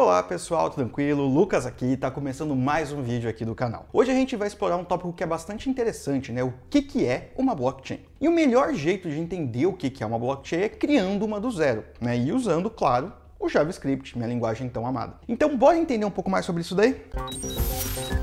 Olá pessoal, tranquilo? Lucas aqui, tá começando mais um vídeo aqui do canal. Hoje a gente vai explorar um tópico que é bastante interessante, né? O que, que é uma blockchain? E o melhor jeito de entender o que, que é uma blockchain é criando uma do zero, né? E usando, claro, o JavaScript, minha linguagem tão amada. Então bora entender um pouco mais sobre isso daí? Música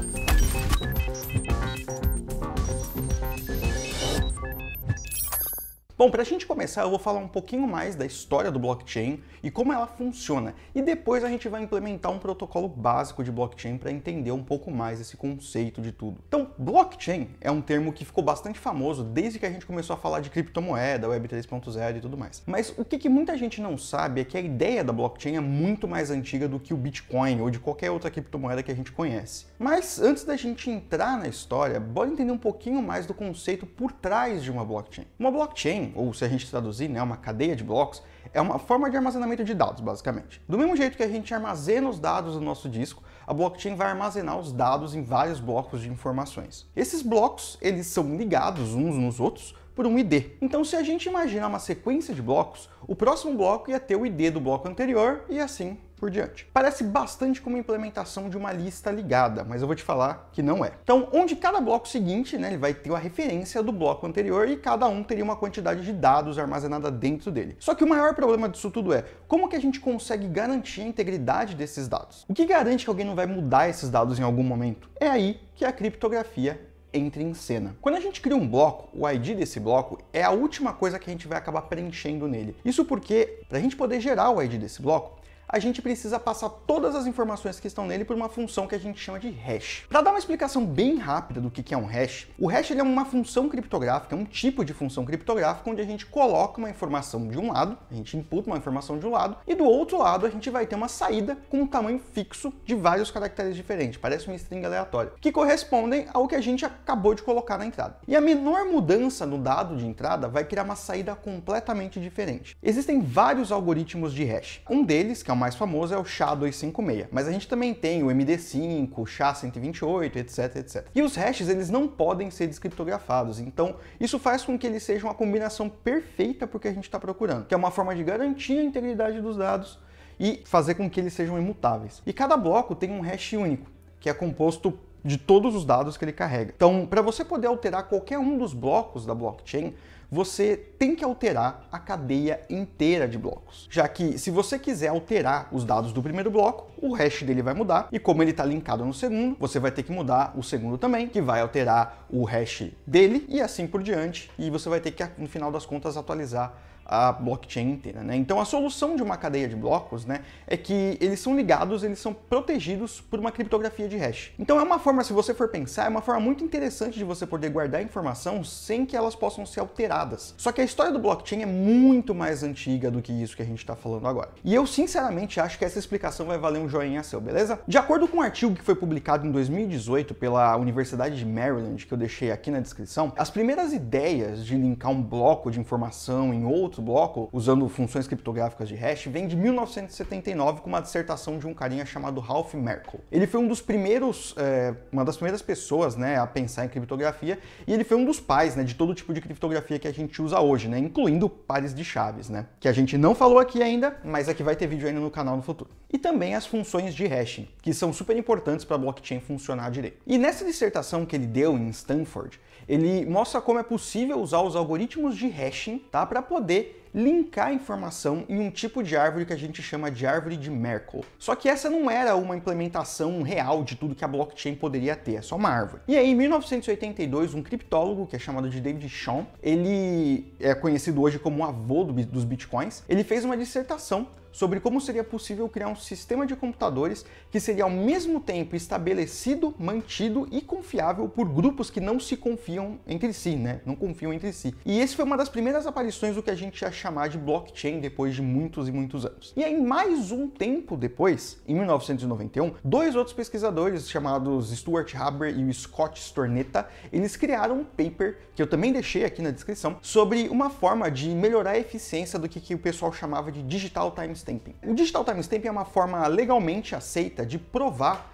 Bom, para a gente começar, eu vou falar um pouquinho mais da história do blockchain e como ela funciona, e depois a gente vai implementar um protocolo básico de blockchain para entender um pouco mais esse conceito de tudo. Então, blockchain é um termo que ficou bastante famoso desde que a gente começou a falar de criptomoeda, Web 3.0 e tudo mais. Mas o que, que muita gente não sabe é que a ideia da blockchain é muito mais antiga do que o Bitcoin ou de qualquer outra criptomoeda que a gente conhece. Mas antes da gente entrar na história, bora entender um pouquinho mais do conceito por trás de uma blockchain. Uma blockchain ou se a gente traduzir, né, uma cadeia de blocos, é uma forma de armazenamento de dados, basicamente. Do mesmo jeito que a gente armazena os dados no nosso disco, a blockchain vai armazenar os dados em vários blocos de informações. Esses blocos, eles são ligados uns nos outros por um ID. Então, se a gente imaginar uma sequência de blocos, o próximo bloco ia ter o ID do bloco anterior e assim por diante. Parece bastante como a implementação de uma lista ligada, mas eu vou te falar que não é. Então, onde cada bloco seguinte, né, ele vai ter a referência do bloco anterior e cada um teria uma quantidade de dados armazenada dentro dele. Só que o maior problema disso tudo é como que a gente consegue garantir a integridade desses dados? O que garante que alguém não vai mudar esses dados em algum momento? É aí que a criptografia entra em cena. Quando a gente cria um bloco, o ID desse bloco é a última coisa que a gente vai acabar preenchendo nele. Isso porque, para a gente poder gerar o ID desse bloco, a gente precisa passar todas as informações que estão nele por uma função que a gente chama de hash. Para dar uma explicação bem rápida do que é um hash, o hash é uma função criptográfica, é um tipo de função criptográfica onde a gente coloca uma informação de um lado, a gente imputa uma informação de um lado, e do outro lado a gente vai ter uma saída com um tamanho fixo de vários caracteres diferentes, parece uma string aleatória, que correspondem ao que a gente acabou de colocar na entrada. E a menor mudança no dado de entrada vai criar uma saída completamente diferente. Existem vários algoritmos de hash. Um deles, que é mais famoso é o SHA-256, mas a gente também tem o MD5, o SHA-128, etc, etc. E os hashes, eles não podem ser descriptografados, então isso faz com que eles sejam a combinação perfeita para o que a gente está procurando, que é uma forma de garantir a integridade dos dados e fazer com que eles sejam imutáveis. E cada bloco tem um hash único, que é composto de todos os dados que ele carrega. Então, para você poder alterar qualquer um dos blocos da blockchain, você tem que alterar a cadeia inteira de blocos. Já que se você quiser alterar os dados do primeiro bloco, o hash dele vai mudar e como ele está linkado no segundo, você vai ter que mudar o segundo também, que vai alterar o hash dele e assim por diante, e você vai ter que no final das contas atualizar a blockchain inteira, né? Então a solução de uma cadeia de blocos, né, é que eles são ligados, eles são protegidos por uma criptografia de hash. Então é uma forma, se você for pensar, é uma forma muito interessante de você poder guardar informação sem que elas possam ser alteradas só que a história do blockchain é muito mais antiga do que isso que a gente está falando agora. E eu sinceramente acho que essa explicação vai valer um joinha seu, beleza? De acordo com um artigo que foi publicado em 2018 pela Universidade de Maryland, que eu deixei aqui na descrição, as primeiras ideias de linkar um bloco de informação em outro bloco usando funções criptográficas de hash vem de 1979 com uma dissertação de um carinha chamado Ralph Merkle. Ele foi um dos primeiros, é, uma das primeiras pessoas, né, a pensar em criptografia e ele foi um dos pais, né, de todo tipo de criptografia que que a gente usa hoje, né? Incluindo pares de chaves, né? Que a gente não falou aqui ainda, mas é que vai ter vídeo ainda no canal no futuro. E também as funções de hashing, que são super importantes para a blockchain funcionar direito. E nessa dissertação que ele deu em Stanford, ele mostra como é possível usar os algoritmos de hashing, tá? Para poder linkar a informação em um tipo de árvore que a gente chama de árvore de Merkle. Só que essa não era uma implementação real de tudo que a blockchain poderia ter, é só uma árvore. E aí, em 1982, um criptólogo que é chamado de David Sean, ele é conhecido hoje como o avô do, dos bitcoins, ele fez uma dissertação sobre como seria possível criar um sistema de computadores que seria ao mesmo tempo estabelecido, mantido e confiável por grupos que não se confiam entre si, né? Não confiam entre si. E esse foi uma das primeiras aparições do que a gente ia chamar de blockchain depois de muitos e muitos anos. E aí, mais um tempo depois, em 1991, dois outros pesquisadores chamados Stuart Haber e o Scott Stornetta, eles criaram um paper que eu também deixei aqui na descrição sobre uma forma de melhorar a eficiência do que, que o pessoal chamava de digital time timestamping. O digital timestamping é uma forma legalmente aceita de provar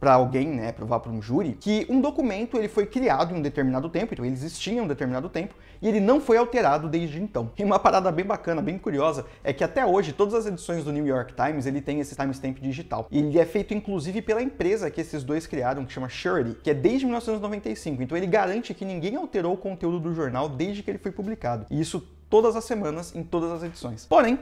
para alguém, né, provar para um júri, que um documento ele foi criado em um determinado tempo, então ele existia em um determinado tempo, e ele não foi alterado desde então. E uma parada bem bacana, bem curiosa, é que até hoje todas as edições do New York Times ele tem esse timestamp digital. E ele é feito inclusive pela empresa que esses dois criaram, que chama Surety, que é desde 1995. Então ele garante que ninguém alterou o conteúdo do jornal desde que ele foi publicado. E isso todas as semanas em todas as edições. Porém,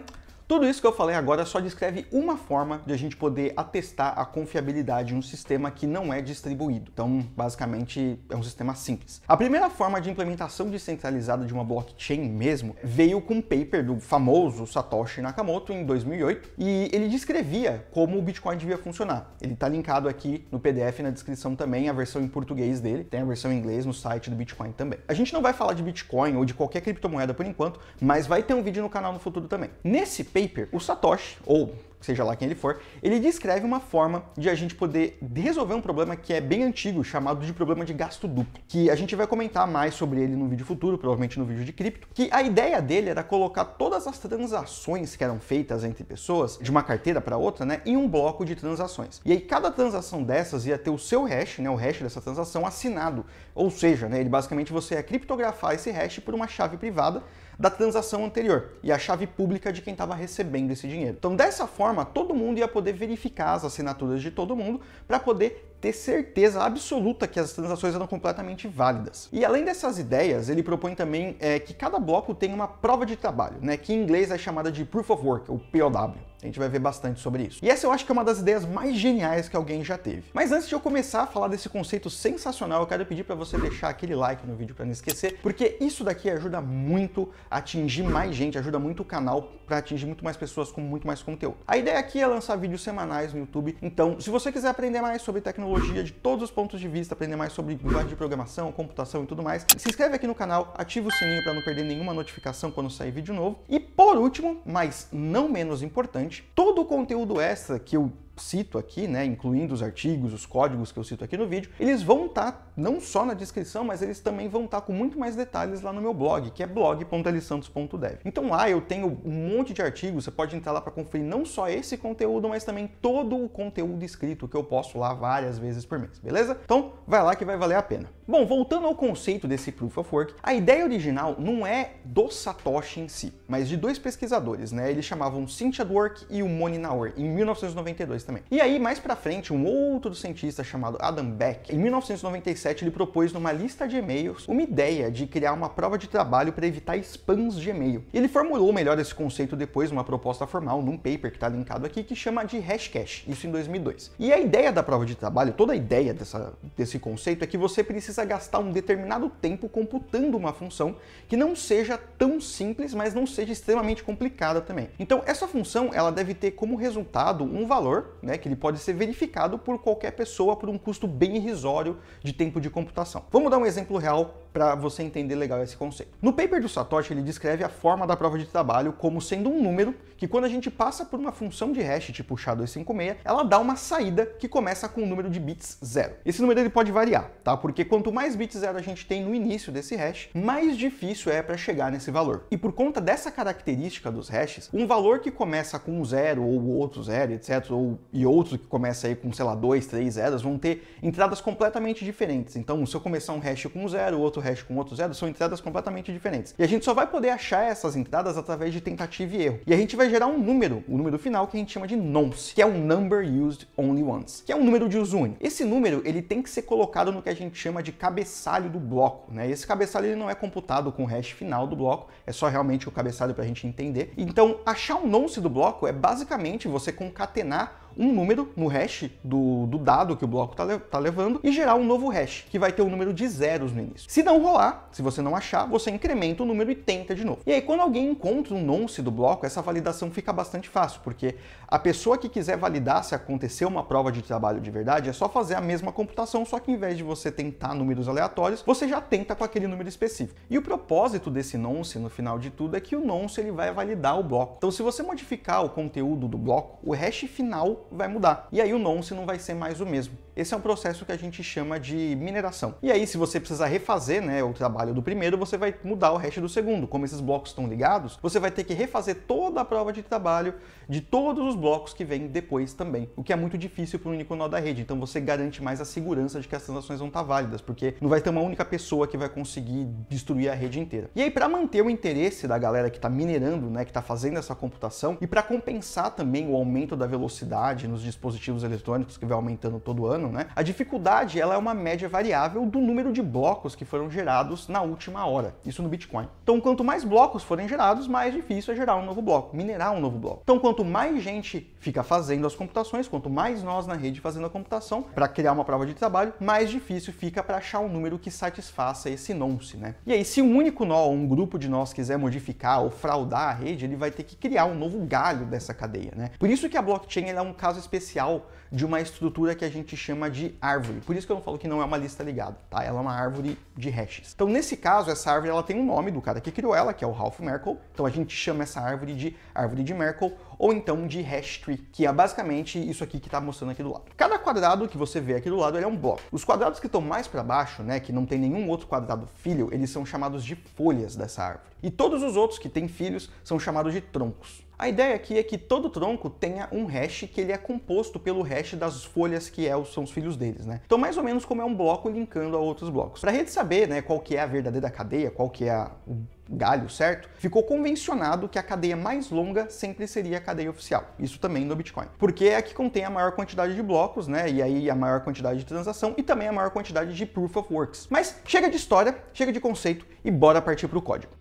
tudo isso que eu falei agora só descreve uma forma de a gente poder atestar a confiabilidade de um sistema que não é distribuído. Então, basicamente, é um sistema simples. A primeira forma de implementação descentralizada de uma blockchain mesmo veio com um paper do famoso Satoshi Nakamoto em 2008 e ele descrevia como o Bitcoin devia funcionar. Ele está linkado aqui no PDF na descrição também a versão em português dele, tem a versão em inglês no site do Bitcoin também. A gente não vai falar de Bitcoin ou de qualquer criptomoeda por enquanto, mas vai ter um vídeo no canal no futuro também. Nesse paper, o Satoshi, ou seja lá quem ele for, ele descreve uma forma de a gente poder resolver um problema que é bem antigo, chamado de problema de gasto duplo, que a gente vai comentar mais sobre ele no vídeo futuro, provavelmente no vídeo de cripto, que a ideia dele era colocar todas as transações que eram feitas entre pessoas, de uma carteira para outra, né, em um bloco de transações. E aí cada transação dessas ia ter o seu hash, né, o hash dessa transação assinado, ou seja, né, ele basicamente você ia criptografar esse hash por uma chave privada, da transação anterior e a chave pública de quem estava recebendo esse dinheiro. Então, dessa forma, todo mundo ia poder verificar as assinaturas de todo mundo para poder ter certeza absoluta que as transações eram completamente válidas. E além dessas ideias, ele propõe também é, que cada bloco tenha uma prova de trabalho, né, que em inglês é chamada de Proof of Work, ou POW. A gente vai ver bastante sobre isso. E essa eu acho que é uma das ideias mais geniais que alguém já teve. Mas antes de eu começar a falar desse conceito sensacional, eu quero pedir para você deixar aquele like no vídeo para não esquecer, porque isso daqui ajuda muito a atingir mais gente, ajuda muito o canal para atingir muito mais pessoas com muito mais conteúdo. A ideia aqui é lançar vídeos semanais no YouTube, então se você quiser aprender mais sobre tecnologia, tecnologia de todos os pontos de vista, aprender mais sobre linguagem de programação, computação e tudo mais. Se inscreve aqui no canal, ativa o sininho para não perder nenhuma notificação quando sair vídeo novo. E por último, mas não menos importante, todo o conteúdo extra que eu cito aqui, né, incluindo os artigos, os códigos que eu cito aqui no vídeo, eles vão estar tá não só na descrição, mas eles também vão estar tá com muito mais detalhes lá no meu blog, que é blog.elisantos.dev. Então lá eu tenho um monte de artigos, você pode entrar lá para conferir não só esse conteúdo, mas também todo o conteúdo escrito que eu posto lá várias vezes por mês, beleza? Então vai lá que vai valer a pena. Bom, voltando ao conceito desse Proof of Work, a ideia original não é do Satoshi em si, mas de dois pesquisadores, né? Eles chamavam Cynthia Dwork e o Moni em 1992 também. E aí, mais pra frente, um outro cientista chamado Adam Beck, em 1997, ele propôs numa lista de e-mails uma ideia de criar uma prova de trabalho para evitar spams de e-mail. Ele formulou melhor esse conceito depois numa proposta formal, num paper que está linkado aqui, que chama de Hashcash, isso em 2002. E a ideia da prova de trabalho, toda a ideia dessa, desse conceito é que você precisa gastar um determinado tempo computando uma função que não seja tão simples, mas não seja extremamente complicada também. Então, essa função ela deve ter como resultado um valor né, que ele pode ser verificado por qualquer pessoa por um custo bem irrisório de tempo de computação. Vamos dar um exemplo real para você entender legal esse conceito. No paper do Satoshi, ele descreve a forma da prova de trabalho como sendo um número que quando a gente passa por uma função de hash tipo SHA-256, ela dá uma saída que começa com o um número de bits zero. Esse número ele pode variar, tá? Porque quanto mais bits zero a gente tem no início desse hash, mais difícil é para chegar nesse valor. E por conta dessa característica dos hashes, um valor que começa com um zero ou outro zero, etc, ou e outro que começa aí com, sei lá, dois, três zeros, vão ter entradas completamente diferentes. Então, se eu começar um hash com zero, outro hash com outro zero, são entradas completamente diferentes. E a gente só vai poder achar essas entradas através de tentativa e erro. E a gente vai gerar um número, o um número final que a gente chama de nonce, que é o number used only once, que é um número de uso único. Esse número, ele tem que ser colocado no que a gente chama de cabeçalho do bloco, né? esse cabeçalho ele não é computado com o hash final do bloco, é só realmente o cabeçalho para a gente entender. Então, achar o um nonce do bloco é basicamente você concatenar um número no hash do, do dado que o bloco está le tá levando e gerar um novo hash, que vai ter um número de zeros no início. Se não rolar, se você não achar, você incrementa o número e tenta de novo. E aí, quando alguém encontra um nonce do bloco, essa validação fica bastante fácil, porque a pessoa que quiser validar se aconteceu uma prova de trabalho de verdade é só fazer a mesma computação, só que em vez de você tentar números aleatórios, você já tenta com aquele número específico. E o propósito desse nonce, no final de tudo, é que o nonce ele vai validar o bloco. Então, se você modificar o conteúdo do bloco, o hash final vai mudar. E aí o nonce não vai ser mais o mesmo. Esse é um processo que a gente chama de mineração. E aí, se você precisar refazer né, o trabalho do primeiro, você vai mudar o resto do segundo. Como esses blocos estão ligados, você vai ter que refazer toda a prova de trabalho de todos os blocos que vêm depois também, o que é muito difícil para um único nó da rede. Então, você garante mais a segurança de que as transações vão estar válidas, porque não vai ter uma única pessoa que vai conseguir destruir a rede inteira. E aí, para manter o interesse da galera que está minerando, né, que está fazendo essa computação, e para compensar também o aumento da velocidade nos dispositivos eletrônicos que vai aumentando todo ano, né? A dificuldade ela é uma média variável do número de blocos que foram gerados na última hora, isso no Bitcoin. Então, quanto mais blocos forem gerados, mais difícil é gerar um novo bloco, minerar um novo bloco. Então, quanto mais gente fica fazendo as computações, quanto mais nós na rede fazendo a computação para criar uma prova de trabalho, mais difícil fica para achar um número que satisfaça esse nonce, né? E aí, se um único nó, um grupo de nós quiser modificar ou fraudar a rede, ele vai ter que criar um novo galho dessa cadeia, né? Por isso que a blockchain é um caso especial de uma estrutura que a gente chama de árvore. Por isso que eu não falo que não é uma lista ligada, tá? Ela é uma árvore de hashes. Então, nesse caso, essa árvore ela tem um nome do cara que criou ela, que é o Ralph Merkle. Então, a gente chama essa árvore de árvore de Merkle ou então de hash tree, que é basicamente isso aqui que está mostrando aqui do lado. Cada quadrado que você vê aqui do lado, é um bloco. Os quadrados que estão mais para baixo, né, que não tem nenhum outro quadrado filho, eles são chamados de folhas dessa árvore. E todos os outros que têm filhos são chamados de troncos. A ideia aqui é que todo tronco tenha um hash que ele é composto pelo hash das folhas que é são os filhos deles, né? Então mais ou menos como é um bloco linkando a outros blocos. Para a gente saber, né, qual que é a verdadeira cadeia, qual que é o galho, certo? Ficou convencionado que a cadeia mais longa sempre seria a cadeia oficial. Isso também no Bitcoin. Porque é a que contém a maior quantidade de blocos, né? E aí a maior quantidade de transação e também a maior quantidade de proof of works. Mas chega de história, chega de conceito e bora partir para o código.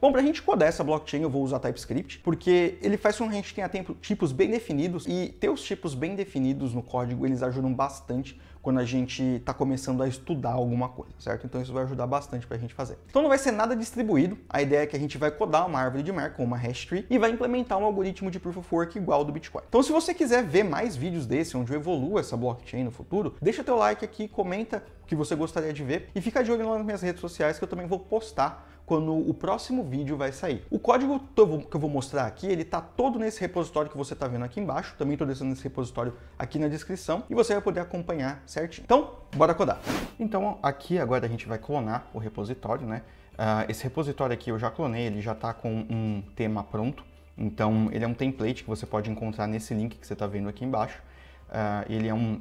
Bom, para a gente codar essa blockchain, eu vou usar TypeScript, porque ele faz com que a gente tenha tipos bem definidos, e ter os tipos bem definidos no código, eles ajudam bastante quando a gente está começando a estudar alguma coisa, certo? Então isso vai ajudar bastante para a gente fazer. Então não vai ser nada distribuído, a ideia é que a gente vai codar uma árvore de marca, uma hash tree, e vai implementar um algoritmo de Proof of Work igual ao do Bitcoin. Então se você quiser ver mais vídeos desse, onde eu evoluo essa blockchain no futuro, deixa teu like aqui, comenta o que você gostaria de ver, e fica de olho nas minhas redes sociais que eu também vou postar quando o próximo vídeo vai sair. O código que eu vou mostrar aqui, ele está todo nesse repositório que você está vendo aqui embaixo, também estou deixando esse repositório aqui na descrição e você vai poder acompanhar certinho. Então, bora codar. Então, aqui agora a gente vai clonar o repositório, né? Uh, esse repositório aqui eu já clonei, ele já está com um tema pronto. Então, ele é um template que você pode encontrar nesse link que você está vendo aqui embaixo. Uh, ele é um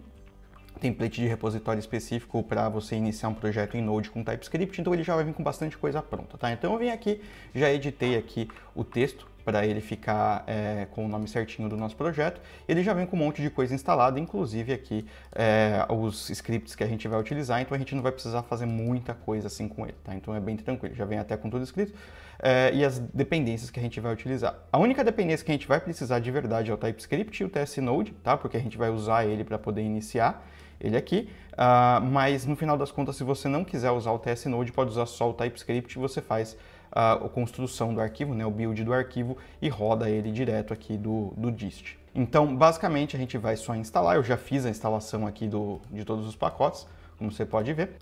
template de repositório específico para você iniciar um projeto em Node com TypeScript, então ele já vai vir com bastante coisa pronta, tá? Então eu vim aqui, já editei aqui o texto para ele ficar é, com o nome certinho do nosso projeto. Ele já vem com um monte de coisa instalada, inclusive aqui é, os scripts que a gente vai utilizar, então a gente não vai precisar fazer muita coisa assim com ele, tá? Então é bem tranquilo, já vem até com tudo escrito. É, e as dependências que a gente vai utilizar. A única dependência que a gente vai precisar de verdade é o TypeScript e o TS Node, tá? Porque a gente vai usar ele para poder iniciar ele aqui, uh, mas no final das contas, se você não quiser usar o TS Node, pode usar só o TypeScript e você faz ah, a construção do arquivo, né, o build do arquivo e roda ele direto aqui do, do dist. Então, basicamente, a gente vai só instalar. Eu já fiz a instalação aqui do, de todos os pacotes, como você pode ver.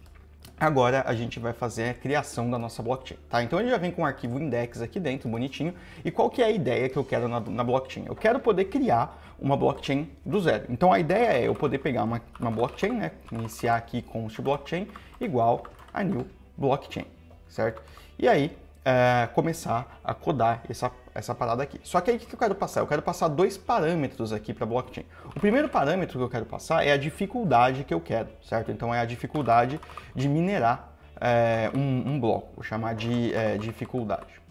Agora a gente vai fazer a criação da nossa blockchain, tá? Então ele já vem com um arquivo index aqui dentro, bonitinho. E qual que é a ideia que eu quero na, na blockchain? Eu quero poder criar uma blockchain do zero. Então a ideia é eu poder pegar uma, uma blockchain, né? Iniciar aqui const blockchain igual a new blockchain, certo? E aí é, começar a codar essa, essa parada aqui. Só que aí o que eu quero passar? Eu quero passar dois parâmetros aqui para blockchain. O primeiro parâmetro que eu quero passar é a dificuldade que eu quero, certo? Então é a dificuldade de minerar é, um, um, bloco, vou chamar de é, dificuldade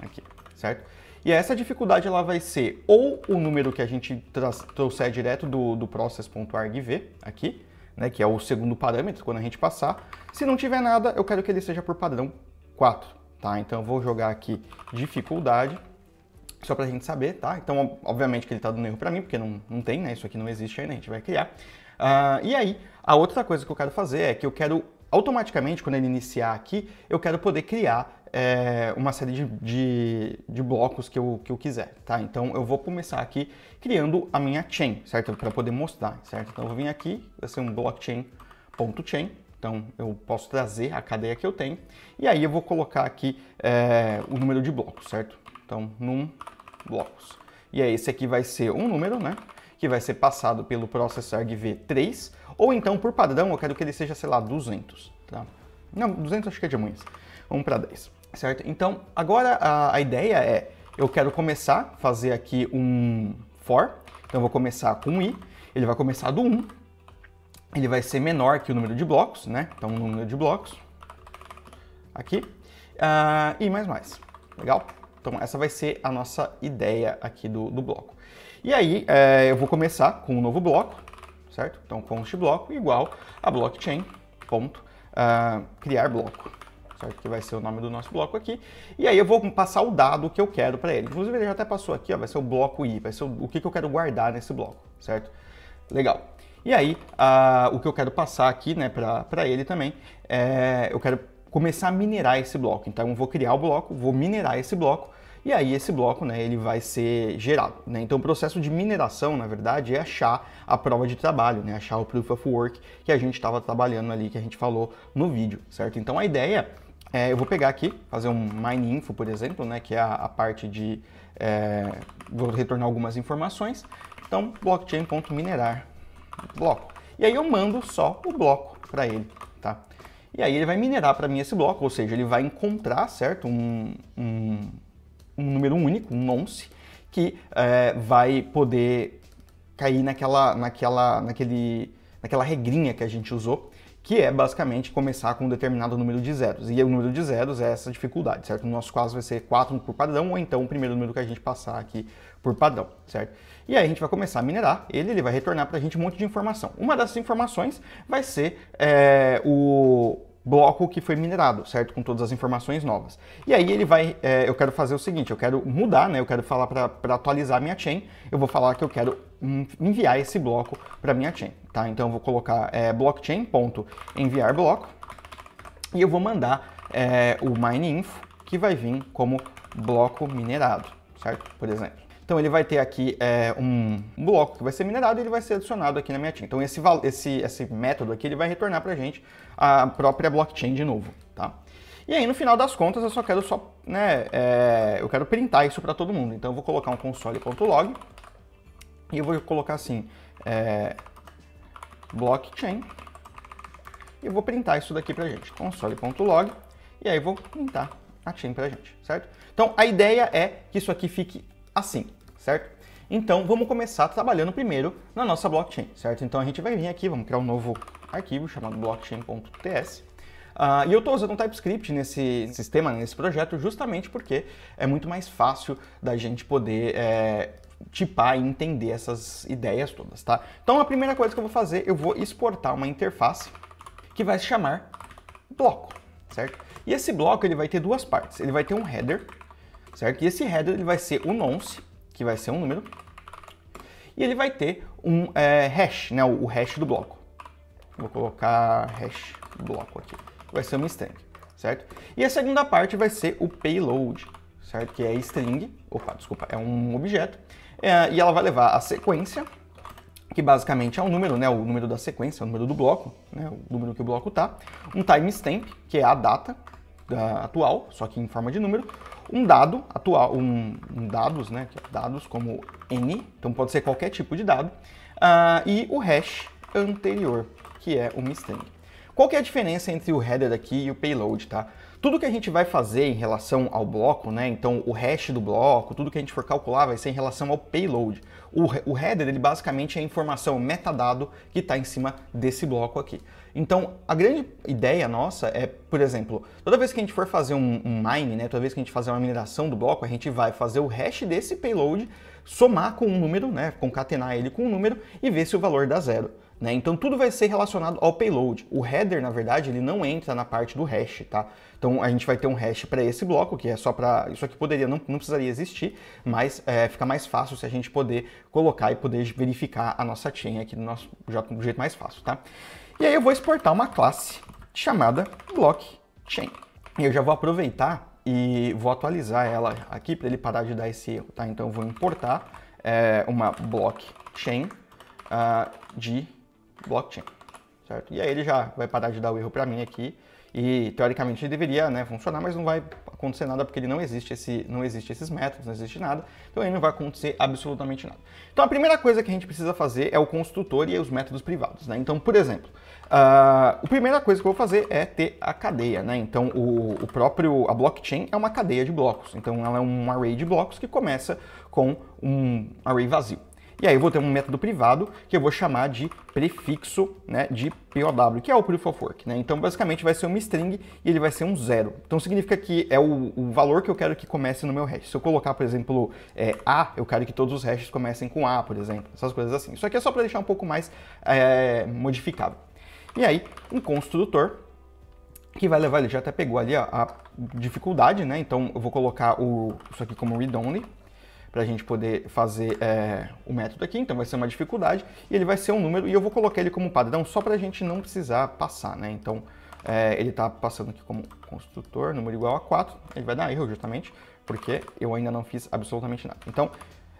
aqui, certo? E essa dificuldade ela vai ser ou o número que a gente trouxer direto do, do process.argv aqui, né, que é o segundo parâmetro quando a gente passar. Se não tiver nada, eu quero que ele seja por padrão 4, tá? Então eu vou jogar aqui dificuldade, só para a gente saber, tá? Então, obviamente que ele está dando erro para mim, porque não, não tem, né? Isso aqui não existe ainda, a gente vai criar. Uh, e aí, a outra coisa que eu quero fazer é que eu quero automaticamente, quando ele iniciar aqui, eu quero poder criar é, uma série de, de, de, blocos que eu, que eu quiser, tá? Então eu vou começar aqui criando a minha chain, certo? Para poder mostrar, certo? Então eu vou vir aqui, vai ser um blockchain.chain, então eu posso trazer a cadeia que eu tenho e aí eu vou colocar aqui é, o número de blocos, certo? Então num blocos. E aí esse aqui vai ser um número, né? Que vai ser passado pelo processor argv3 ou então por padrão eu quero que ele seja, sei lá, 200, tá? Não, 200 acho que é de amanhã. para 10, certo? Então agora a, a ideia é eu quero começar a fazer aqui um for. Então eu vou começar com i, ele vai começar do 1 ele vai ser menor que o número de blocos, né? Então, o número de blocos aqui uh, e mais mais. Legal? Então, essa vai ser a nossa ideia aqui do, do bloco. E aí, é, eu vou começar com um novo bloco, certo? Então, const bloco igual a blockchain ponto uh, criar bloco, certo? Que vai ser o nome do nosso bloco aqui. E aí eu vou passar o dado que eu quero para ele. Inclusive, ele já até passou aqui, ó, vai ser o bloco i, vai ser o, o que, que eu quero guardar nesse bloco, certo? Legal. E aí, a, o que eu quero passar aqui né, para ele também, é, eu quero começar a minerar esse bloco. Então, eu vou criar o bloco, vou minerar esse bloco, e aí esse bloco né, ele vai ser gerado. Né? Então o processo de mineração, na verdade, é achar a prova de trabalho, né? achar o Proof of Work que a gente estava trabalhando ali, que a gente falou no vídeo, certo? Então a ideia é, eu vou pegar aqui, fazer um mine info, por exemplo, né, que é a, a parte de... É, vou retornar algumas informações. Então, blockchain.minerar bloco. E aí eu mando só o bloco para ele, tá? E aí ele vai minerar para mim esse bloco, ou seja, ele vai encontrar, certo, um, um, um número único, um nonce, que é, vai poder cair naquela, naquela, naquele, naquela regrinha que a gente usou, que é basicamente começar com um determinado número de zeros. E o número de zeros é essa dificuldade, certo? No nosso caso vai ser 4 por padrão, ou então o primeiro número que a gente passar aqui por padrão, certo? E aí a gente vai começar a minerar ele, ele vai retornar para a gente um monte de informação. Uma dessas informações vai ser é, o bloco que foi minerado, certo? Com todas as informações novas. E aí ele vai, é, eu quero fazer o seguinte, eu quero mudar, né? Eu quero falar para atualizar minha chain, eu vou falar que eu quero enviar esse bloco para minha chain, tá? Então eu vou colocar é, blockchain.enviar bloco e eu vou mandar é, o mineinfo que vai vir como bloco minerado, certo? Por exemplo. Então ele vai ter aqui é, um bloco que vai ser minerado e ele vai ser adicionado aqui na minha chain. Então esse, esse, esse método aqui ele vai retornar para a gente a própria blockchain de novo, tá? E aí no final das contas eu só quero só, né, é, eu quero printar isso para todo mundo. Então eu vou colocar um console.log e eu vou colocar assim, é, blockchain, e vou printar isso daqui pra gente, console.log, e aí vou printar a chain pra gente, certo? Então, a ideia é que isso aqui fique assim, certo? Então, vamos começar trabalhando primeiro na nossa blockchain, certo? Então, a gente vai vir aqui, vamos criar um novo arquivo chamado blockchain.ts, Uh, ah, e eu estou usando um TypeScript nesse sistema, nesse projeto, justamente porque é muito mais fácil da gente poder é, tipar e entender essas ideias todas, tá? Então a primeira coisa que eu vou fazer, eu vou exportar uma interface que vai se chamar bloco, certo? E esse bloco ele vai ter duas partes. Ele vai ter um header, certo? E esse header ele vai ser o nonce, que vai ser um número, e ele vai ter um é, hash, né? O hash do bloco. Vou colocar hash bloco aqui. Vai ser uma string, certo? E a segunda parte vai ser o payload, certo? Que é string, opa, desculpa, é um objeto é, e ela vai levar a sequência, que basicamente é um número, né, o número da sequência, o número do bloco, né, o número que o bloco tá, um timestamp, que é a data da, atual, só que em forma de número, um dado atual, um, um dados, né, é dados como n, então pode ser qualquer tipo de dado, uh, e o hash anterior, que é uma string. Qual que é a diferença entre o header aqui e o payload, tá? Tudo que a gente vai fazer em relação ao bloco, né? Então o hash do bloco, tudo que a gente for calcular vai ser em relação ao payload. O, o header, ele basicamente é a informação, o metadado que está em cima desse bloco aqui. Então, a grande ideia nossa é, por exemplo, toda vez que a gente for fazer um, um mine, né, toda vez que a gente fazer uma mineração do bloco, a gente vai fazer o hash desse payload, somar com um número, né, concatenar ele com um número e ver se o valor dá zero. Né? Então tudo vai ser relacionado ao payload. O header, na verdade, ele não entra na parte do hash, tá? Então a gente vai ter um hash para esse bloco, que é só para... Isso aqui poderia, não, não precisaria existir, mas é, fica mais fácil se a gente poder colocar e poder verificar a nossa chain aqui do, nosso, do jeito mais fácil, tá? E aí eu vou exportar uma classe chamada blockchain. E eu já vou aproveitar e vou atualizar ela aqui para ele parar de dar esse erro, tá? Então eu vou importar é, uma blockchain uh, ah, de blockchain, certo? E aí ele já vai parar de dar o erro para mim aqui e teoricamente deveria né, funcionar, mas não vai acontecer nada porque ele não existe esse, não existe esses métodos, não existe nada, então aí não vai acontecer absolutamente nada. Então a primeira coisa que a gente precisa fazer é o construtor e os métodos privados, né? Então, por exemplo, uh, a primeira coisa que eu vou fazer é ter a cadeia, né? Então o, o próprio a blockchain é uma cadeia de blocos, então ela é um array de blocos que começa com um array vazio. E aí eu vou ter um método privado que eu vou chamar de prefixo né, de POW, que é o Proof of Work. Né? Então, basicamente, vai ser uma string e ele vai ser um zero. Então, significa que é o, o valor que eu quero que comece no meu hash. Se eu colocar, por exemplo, é, A, eu quero que todos os hashes comecem com A, por exemplo. Essas coisas assim. Isso aqui é só para deixar um pouco mais é, modificável. E aí, um construtor que vai levar, ele já até pegou ali a, a dificuldade, né? Então, eu vou colocar o, isso aqui como read-only, para a gente poder fazer é, o método aqui, então vai ser uma dificuldade, e ele vai ser um número, e eu vou colocar ele como padrão só para a gente não precisar passar, né? Então, é, ele está passando aqui como construtor, número igual a 4, ele vai dar erro justamente, porque eu ainda não fiz absolutamente nada. Então,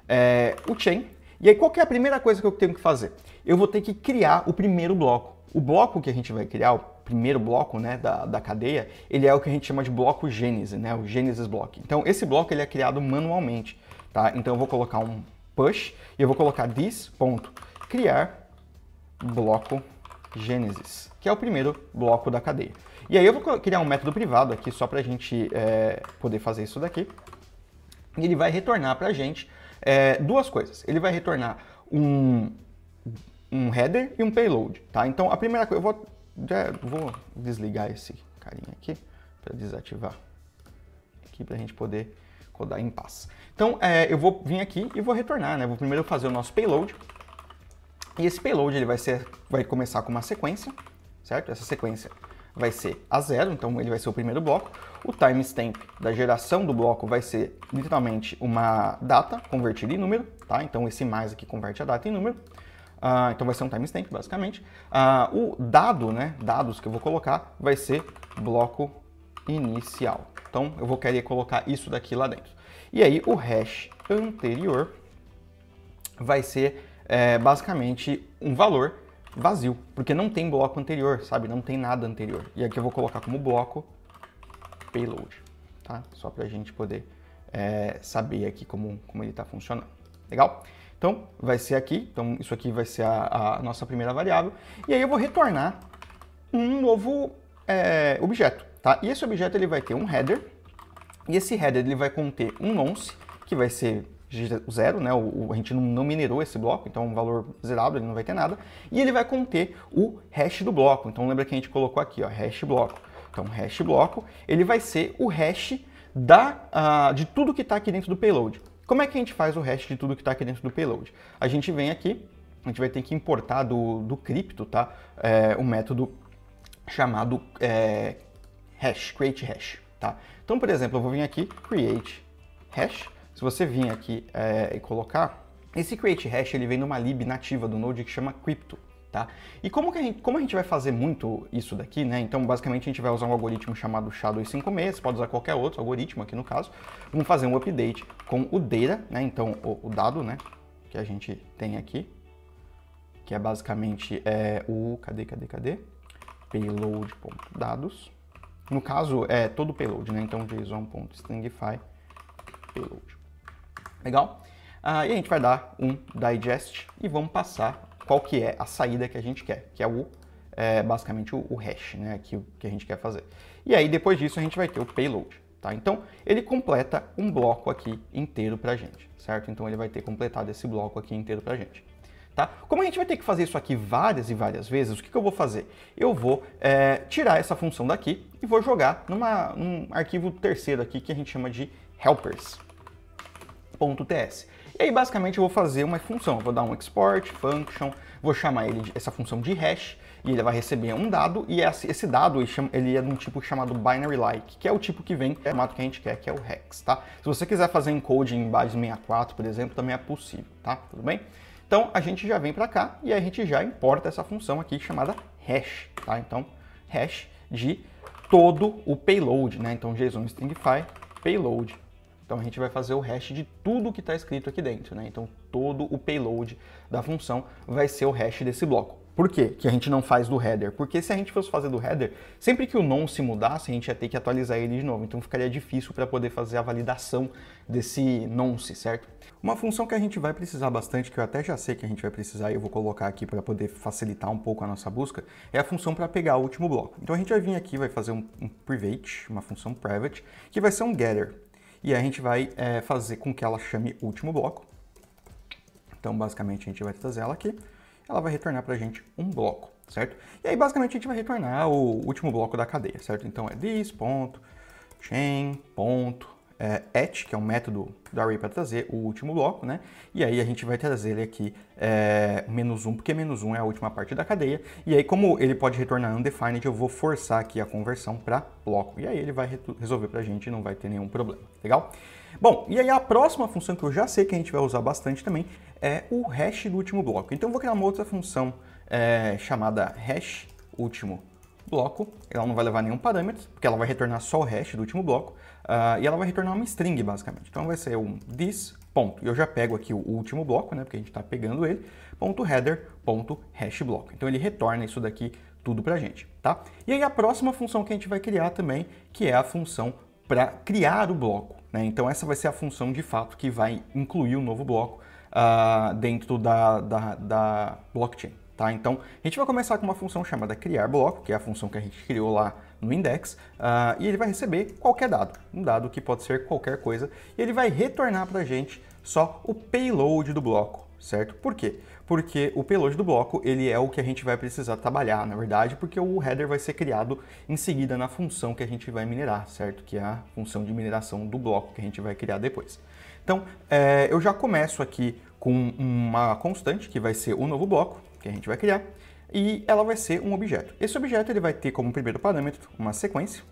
é, o chain, e aí qual é a primeira coisa que eu tenho que fazer? Eu vou ter que criar o primeiro bloco. O bloco que a gente vai criar, o primeiro bloco né, da, da cadeia, ele é o que a gente chama de bloco gênese, né, o gênesis block. Então, esse bloco ele é criado manualmente. Tá? Então eu vou colocar um push e eu vou colocar this.criar bloco Gênesis, que é o primeiro bloco da cadeia. E aí eu vou criar um método privado aqui só para a gente é, poder fazer isso daqui. E ele vai retornar para a gente é, duas coisas. Ele vai retornar um, um header e um payload, tá? Então a primeira coisa, eu vou, já, vou desligar esse carinha aqui para desativar aqui para a gente poder codar em paz. Então, é, eu vou vir aqui e vou retornar, né? Vou primeiro fazer o nosso payload. E esse payload ele vai, ser, vai começar com uma sequência, certo? Essa sequência vai ser a zero, então ele vai ser o primeiro bloco. O timestamp da geração do bloco vai ser literalmente uma data convertida em número, tá? Então esse mais aqui converte a data em número. Uh, então vai ser um timestamp, basicamente. Uh, o dado, né, dados que eu vou colocar, vai ser bloco inicial. Então eu vou querer colocar isso daqui lá dentro. E aí o hash anterior vai ser é, basicamente um valor vazio, porque não tem bloco anterior, sabe? Não tem nada anterior. E aqui eu vou colocar como bloco payload, tá? Só para a gente poder é, saber aqui como, como ele está funcionando. Legal? Então, vai ser aqui. Então, isso aqui vai ser a, a nossa primeira variável. E aí eu vou retornar um novo é, objeto. Tá? E esse objeto ele vai ter um header, e esse header ele vai conter um nonce, que vai ser zero, né? O, a gente não minerou esse bloco, então é um valor zerado, ele não vai ter nada. E ele vai conter o hash do bloco. Então lembra que a gente colocou aqui, ó, hash bloco. Então hash bloco, ele vai ser o hash da, uh, de tudo que está aqui dentro do payload. Como é que a gente faz o hash de tudo que está aqui dentro do payload? A gente vem aqui, a gente vai ter que importar do, do cripto, tá? É, um método chamado é, hash, create hash, tá? Então, por exemplo, eu vou vir aqui, create hash. Se você vir aqui é, e colocar, esse create hash ele vem numa lib nativa do Node que chama crypto, tá? E como, que a gente, como a gente vai fazer muito isso daqui, né? Então, basicamente, a gente vai usar um algoritmo chamado SHA-256, pode usar qualquer outro algoritmo aqui no caso. Vamos fazer um update com o data, né? Então, o, o dado, né? Que a gente tem aqui, que é basicamente é, o... Cadê, cadê, cadê? Payload.dados. No caso, é todo o payload, né? Então, json.stringify payload. Legal? Ah, e a gente vai dar um digest e vamos passar qual que é a saída que a gente quer, que é o é, basicamente o, o, hash, né? Que, que a gente quer fazer. E aí, depois disso, a gente vai ter o payload. Tá? Então, ele completa um bloco aqui inteiro para a gente, certo? Então, ele vai ter completado esse bloco aqui inteiro para a gente. Tá? Como a gente vai ter que fazer isso aqui várias e várias vezes, o que, que eu vou fazer? Eu vou é, tirar essa função daqui e vou jogar numa, num arquivo terceiro aqui que a gente chama de helpers.ts. E aí basicamente eu vou fazer uma função, eu vou dar um export function, vou chamar ele de, essa função de hash e ele vai receber um dado e esse dado ele, chama, ele é de um tipo chamado binary like, que é o tipo que vem do formato que a gente quer, que é o hex, tá? Se você quiser fazer encoding em base 64, por exemplo, também é possível, tá? Tudo bem? Então a gente já vem para cá e a gente já importa essa função aqui chamada hash, tá? Então hash de todo o payload, né? Então JSON stringify payload. Então a gente vai fazer o hash de tudo que está escrito aqui dentro, né? Então todo o payload da função vai ser o hash desse bloco. Por quê que a gente não faz do header? Porque se a gente fosse fazer do header, sempre que o non se mudasse, a gente ia ter que atualizar ele de novo. Então ficaria difícil para poder fazer a validação desse nonce, certo? Uma função que a gente vai precisar bastante, que eu até já sei que a gente vai precisar e eu vou colocar aqui para poder facilitar um pouco a nossa busca, é a função para pegar o último bloco. Então a gente vai vir aqui, vai fazer um, um private, uma função private, que vai ser um getter. E a gente vai é, fazer com que ela chame último bloco. Então basicamente a gente vai trazer ela aqui, ela vai retornar para a gente um bloco, certo? E aí basicamente a gente vai retornar o último bloco da cadeia, certo? Então é this ponto, chain ponto, é, ET, que é um método do Array para trazer o último bloco, né? E aí a gente vai trazer ele aqui é, menos 1, porque menos 1 é a última parte da cadeia. E aí, como ele pode retornar undefined, eu vou forçar aqui a conversão para bloco. E aí ele vai resolver para a gente, e não vai ter nenhum problema, legal? Bom, e aí a próxima função que eu já sei que a gente vai usar bastante também é o hash do último bloco. Então eu vou criar uma outra função é, chamada hash último bloco. Ela não vai levar nenhum parâmetro, porque ela vai retornar só o hash do último bloco. Uh, e ela vai retornar uma string, basicamente. Então vai ser um this, ponto. E eu já pego aqui o último bloco, né, porque a gente está pegando ele, ponto header, ponto hash block. Então ele retorna isso daqui tudo para a gente, tá? E aí a próxima função que a gente vai criar também, que é a função para criar o bloco. Né? Então essa vai ser a função de fato que vai incluir o um novo bloco uh, dentro da, da, da blockchain. Tá? Então, a gente vai começar com uma função chamada criar bloco, que é a função que a gente criou lá no index, uh, e ele vai receber qualquer dado, um dado que pode ser qualquer coisa, e ele vai retornar para a gente só o payload do bloco, certo? Por quê? Porque o payload do bloco ele é o que a gente vai precisar trabalhar, na verdade, porque o header vai ser criado em seguida na função que a gente vai minerar, certo? Que é a função de mineração do bloco que a gente vai criar depois. Então, é, eu já começo aqui com uma constante, que vai ser o novo bloco que a gente vai criar, e ela vai ser um objeto. Esse objeto ele vai ter como primeiro parâmetro uma sequência,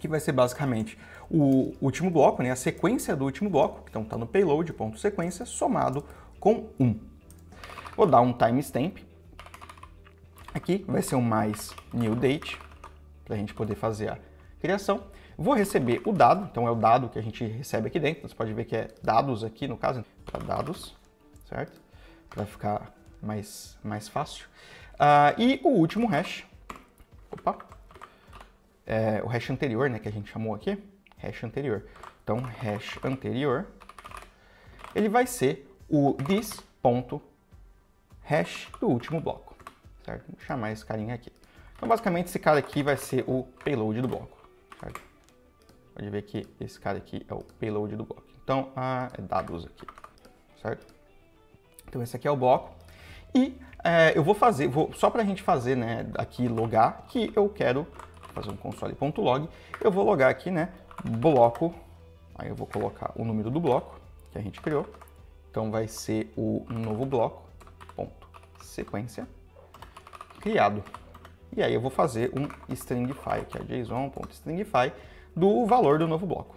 que vai ser basicamente o último bloco, né, a sequência do último bloco, então está no payload.sequência, somado com 1. Um. Vou dar um timestamp. Aqui vai ser um mais new date, para a gente poder fazer a criação. Vou receber o dado, então é o dado que a gente recebe aqui dentro. Você pode ver que é dados aqui, no caso, para então, tá dados, certo? Para ficar mais, mais fácil. Uh, e o último hash, opa, é, o hash anterior, né, que a gente chamou aqui, hash anterior. Então, hash anterior, ele vai ser o this.hash do último bloco, certo? Vou chamar esse carinha aqui. Então, basicamente, esse cara aqui vai ser o payload do bloco, certo? Pode ver que esse cara aqui é o payload do bloco. Então, ah, é dados aqui, certo? Então, esse aqui é o bloco. E é, eu vou fazer, vou, só para a gente fazer né, aqui logar, que eu quero fazer um console.log, eu vou logar aqui, né, bloco, aí eu vou colocar o número do bloco que a gente criou, então vai ser o novo bloco, ponto, sequência, criado. E aí eu vou fazer um stringify, que é json.stringify, do valor do novo bloco.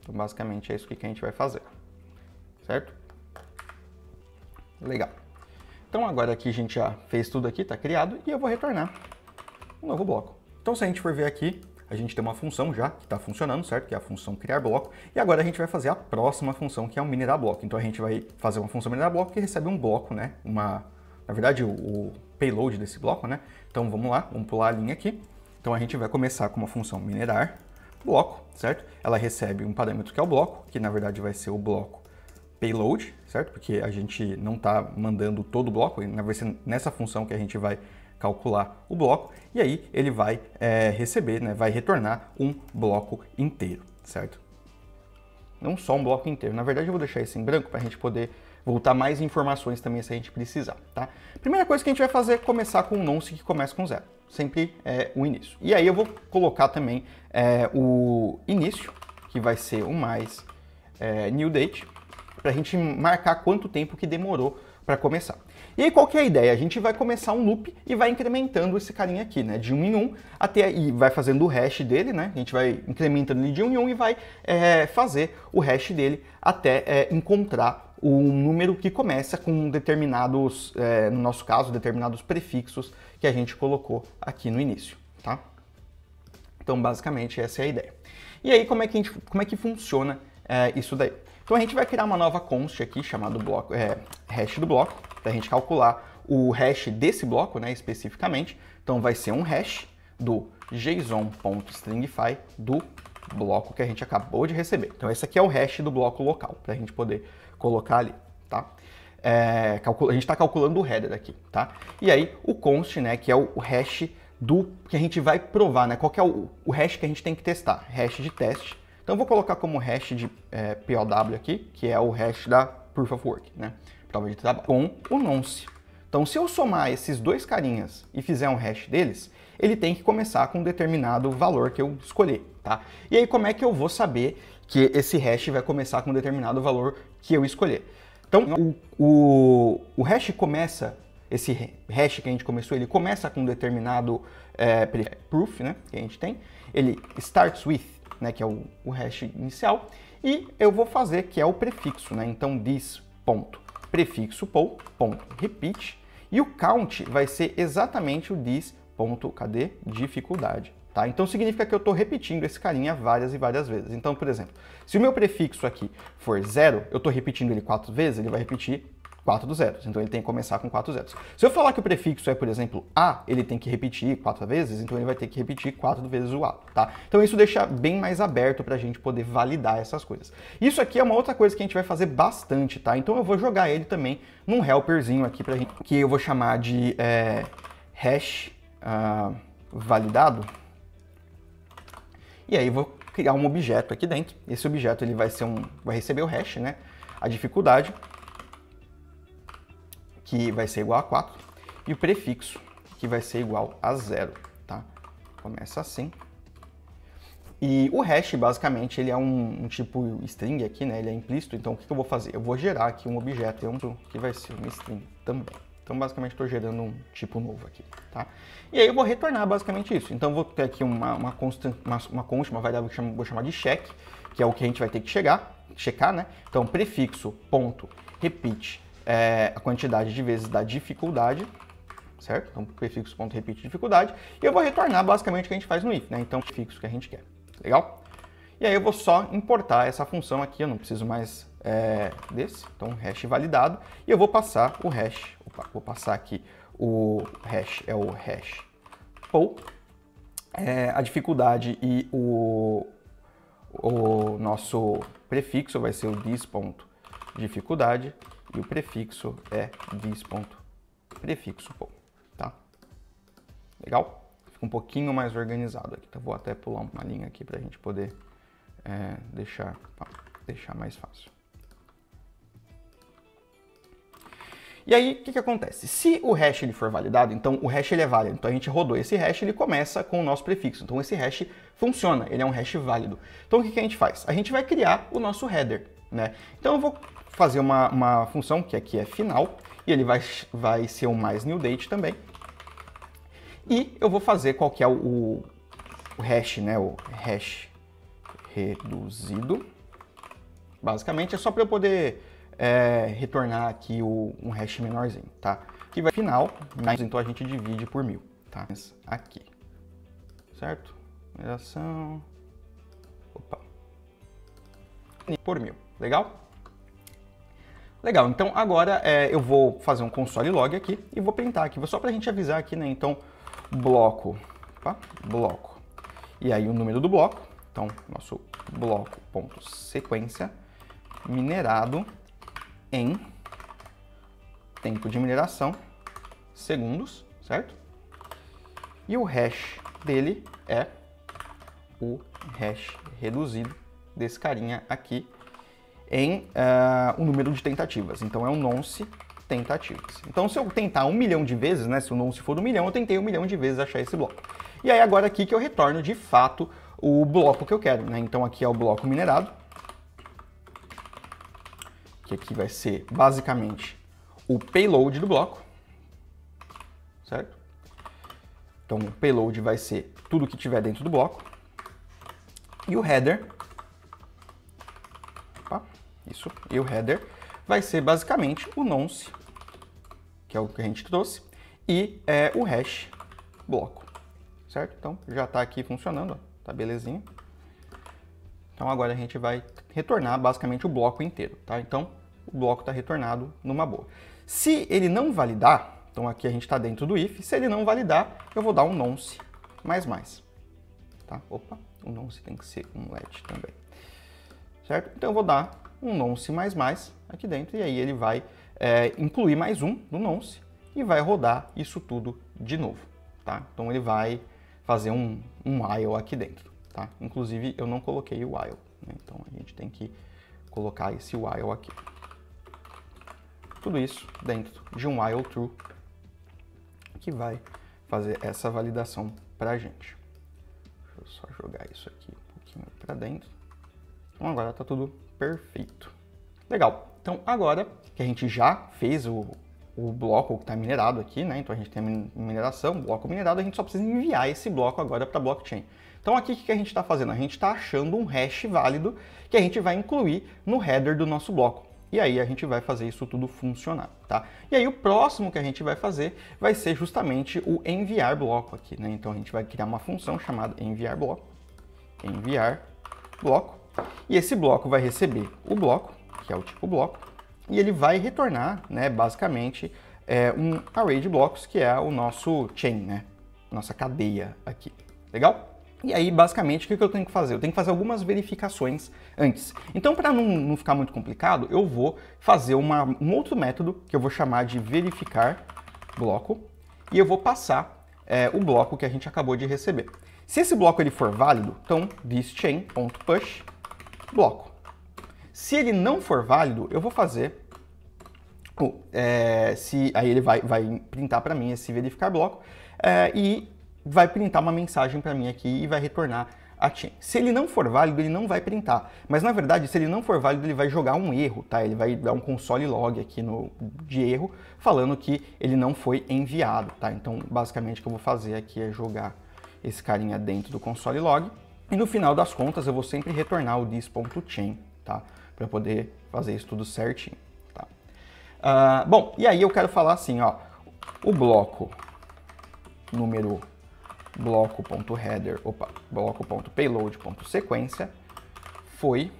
Então basicamente é isso que a gente vai fazer, certo? Legal. Então agora aqui a gente já fez tudo aqui, está criado, e eu vou retornar um novo bloco. Então se a gente for ver aqui, a gente tem uma função já que está funcionando, certo? Que é a função criar bloco. E agora a gente vai fazer a próxima função, que é o minerar bloco. Então a gente vai fazer uma função minerar bloco que recebe um bloco, né? Uma, na verdade, o, o payload desse bloco, né? Então vamos lá, vamos pular a linha aqui. Então a gente vai começar com uma função minerar bloco, certo? Ela recebe um parâmetro que é o bloco, que na verdade vai ser o bloco payload, certo? Porque a gente não está mandando todo o bloco, né? vai ser nessa função que a gente vai calcular o bloco, e aí ele vai é, receber, né, vai retornar um bloco inteiro, certo? Não só um bloco inteiro. Na verdade, eu vou deixar isso em branco para a gente poder voltar mais informações também se a gente precisar, tá? Primeira coisa que a gente vai fazer é começar com um nonce que começa com zero. Sempre é o início. E aí eu vou colocar também é, o início, que vai ser o mais é, new date, para a gente marcar quanto tempo que demorou para começar. E aí qual que é a ideia? A gente vai começar um loop e vai incrementando esse carinha aqui, né? De um em um até e vai fazendo o hash dele, né? A gente vai incrementando ele de um em um e vai é, fazer o hash dele até é, encontrar o número que começa com determinados, é, no nosso caso, determinados prefixos que a gente colocou aqui no início, tá? Então, basicamente, essa é a ideia. E aí, como é que, gente, como é que funciona é, isso daí. Então a gente vai criar uma nova const aqui chamado bloco, é, hash do bloco, para a gente calcular o hash desse bloco, né, especificamente. Então vai ser um hash do json.stringify do bloco que a gente acabou de receber. Então esse aqui é o hash do bloco local, para a gente poder colocar ali, tá? É, calcula, a gente está calculando o header aqui, tá? E aí o const, né, que é o, hash do que a gente vai provar, né? Qual é o, o hash que a gente tem que testar? Hash de teste então vou colocar como hash de é, POW aqui, que é o hash da Proof of Work, né? Prova de trabalho, com o nonce. Então se eu somar esses dois carinhas e fizer um hash deles, ele tem que começar com um determinado valor que eu escolher, tá? E aí como é que eu vou saber que esse hash vai começar com um determinado valor que eu escolher? Então o, o, o hash começa esse hash que a gente começou, ele começa com um determinado é, proof, né, que a gente tem. Ele starts with né, que é o, o hash inicial, e eu vou fazer que é o prefixo, né? Então this ponto prefixo pou ponto repeat e o count vai ser exatamente o this ponto cadê dificuldade, tá? Então significa que eu estou repetindo esse carinha várias e várias vezes. Então, por exemplo, se o meu prefixo aqui for zero, eu estou repetindo ele quatro vezes, ele vai repetir quatro do zeros. Então ele tem que começar com quatro zeros. Se eu falar que o prefixo é, por exemplo, A, ele tem que repetir quatro vezes, então ele vai ter que repetir quatro vezes o A, tá? Então isso deixa bem mais aberto para a gente poder validar essas coisas. Isso aqui é uma outra coisa que a gente vai fazer bastante, tá? Então eu vou jogar ele também num helperzinho aqui pra gente, que eu vou chamar de é, hash uh, validado. E aí vou criar um objeto aqui dentro. Esse objeto ele vai ser um, vai receber o hash, né? A dificuldade que vai ser igual a 4, e o prefixo, que vai ser igual a zero, tá? Começa assim. E o hash, basicamente, ele é um, um, tipo string aqui, né? Ele é implícito, então o que, eu vou fazer? Eu vou gerar aqui um objeto um, que vai ser um string também. Então, basicamente, estou gerando um tipo novo aqui, tá? E aí eu vou retornar basicamente isso. Então, vou ter aqui uma, uma, uma, uma const, uma variável que vou chamar de check, que é o que a gente vai ter que chegar, checar, né? Então, prefixo, ponto, repeat, é, a quantidade de vezes da dificuldade, certo? Então, prefixo, ponto, dificuldade. E eu vou retornar basicamente o que a gente faz no if, né? Então, prefixo que a gente quer. Legal? E aí eu vou só importar essa função aqui, eu não preciso mais é, desse. Então, hash validado. E eu vou passar o hash. Opa, vou passar aqui o hash, é o hash ou É, a dificuldade e o, o nosso prefixo vai ser o this.dificuldade. dificuldade e o prefixo é dis.prefixo, tá? Legal? Fica um pouquinho mais organizado aqui, tá? Vou até pular uma linha aqui para a gente poder é, deixar, tá? deixar mais fácil. E aí, o que, que acontece? Se o hash ele for validado, então o hash ele é válido. Então a gente rodou esse hash, ele começa com o nosso prefixo. Então esse hash funciona, ele é um hash válido. Então o que, que a gente faz? A gente vai criar o nosso header, né? Então eu vou fazer uma, uma função que aqui é final, e ele vai, vai ser o mais new date também. E eu vou fazer qual que é o, o hash, né? O hash reduzido. Basicamente é só para eu poder é, retornar aqui o, um hash menorzinho, tá? Que vai final, mas então a gente divide por mil, tá? Aqui, certo? Numeração, opa, por mil, legal? Legal, então agora é, eu vou fazer um console log aqui e vou printar aqui, só para a gente avisar aqui, né? Então, bloco, opa, bloco, e aí o número do bloco, então nosso bloco ponto sequência minerado em tempo de mineração segundos, certo? E o hash dele é o hash reduzido desse carinha aqui, em uh, eh, o número de tentativas. Então é um nonce tentativas. Então se eu tentar um milhão de vezes, né, se o nonce for um milhão, eu tentei um milhão de vezes achar esse bloco. E aí agora aqui que eu retorno de fato o bloco que eu quero, né? Então aqui é o bloco minerado, que aqui vai ser basicamente o payload do bloco, certo? Então o payload vai ser tudo que tiver dentro do bloco. E o header isso, e o header, vai ser basicamente o nonce, que é o que a gente trouxe, e é, o hash bloco, certo? Então, já está aqui funcionando, ó, tá belezinha. Então, agora a gente vai retornar basicamente o bloco inteiro, tá? Então, o bloco está retornado numa boa. Se ele não validar, então aqui a gente está dentro do if, se ele não validar, eu vou dar um nonce mais mais, tá? Opa, o nonce tem que ser um let também, certo? Então, eu vou dar um nonce mais mais aqui dentro e aí ele vai é, incluir mais um no nonce e vai rodar isso tudo de novo, tá? Então ele vai fazer um, um while aqui dentro, tá? Inclusive eu não coloquei o while, né? então a gente tem que colocar esse while aqui. Tudo isso dentro de um while true que vai fazer essa validação para a gente. Deixa eu só jogar isso aqui um pouquinho para dentro. Então agora está tudo Perfeito. Legal. Então agora que a gente já fez o, o bloco que está minerado aqui, né? Então a gente tem a mineração, bloco minerado, a gente só precisa enviar esse bloco agora para a blockchain. Então aqui o que a gente está fazendo? A gente está achando um hash válido que a gente vai incluir no header do nosso bloco. E aí a gente vai fazer isso tudo funcionar, tá? E aí o próximo que a gente vai fazer vai ser justamente o enviar bloco aqui, né? Então a gente vai criar uma função chamada enviar bloco, enviar bloco, e esse bloco vai receber o bloco, que é o tipo bloco, e ele vai retornar, né, basicamente, é, um array de blocos, que é o nosso chain, né, nossa cadeia aqui. Legal? E aí, basicamente, o que eu tenho que fazer? Eu tenho que fazer algumas verificações antes. Então, para não, não, ficar muito complicado, eu vou fazer uma, um outro método que eu vou chamar de verificar bloco e eu vou passar é, o bloco que a gente acabou de receber. Se esse bloco ele for válido, então this chain.push bloco. Se ele não for válido, eu vou fazer é, se aí ele vai, vai printar para mim esse verificar bloco é, e vai printar uma mensagem para mim aqui e vai retornar a chain. Se ele não for válido, ele não vai printar. Mas na verdade, se ele não for válido, ele vai jogar um erro, tá? Ele vai dar um console log aqui no, de erro falando que ele não foi enviado, tá? Então, basicamente o que eu vou fazer aqui é jogar esse carinha dentro do console log e no final das contas, eu vou sempre retornar o this.chain, tá? Para poder fazer isso tudo certinho, tá? Uh, bom, e aí eu quero falar assim, ó. O bloco número bloco.header, opa, bloco.payload.sequência foi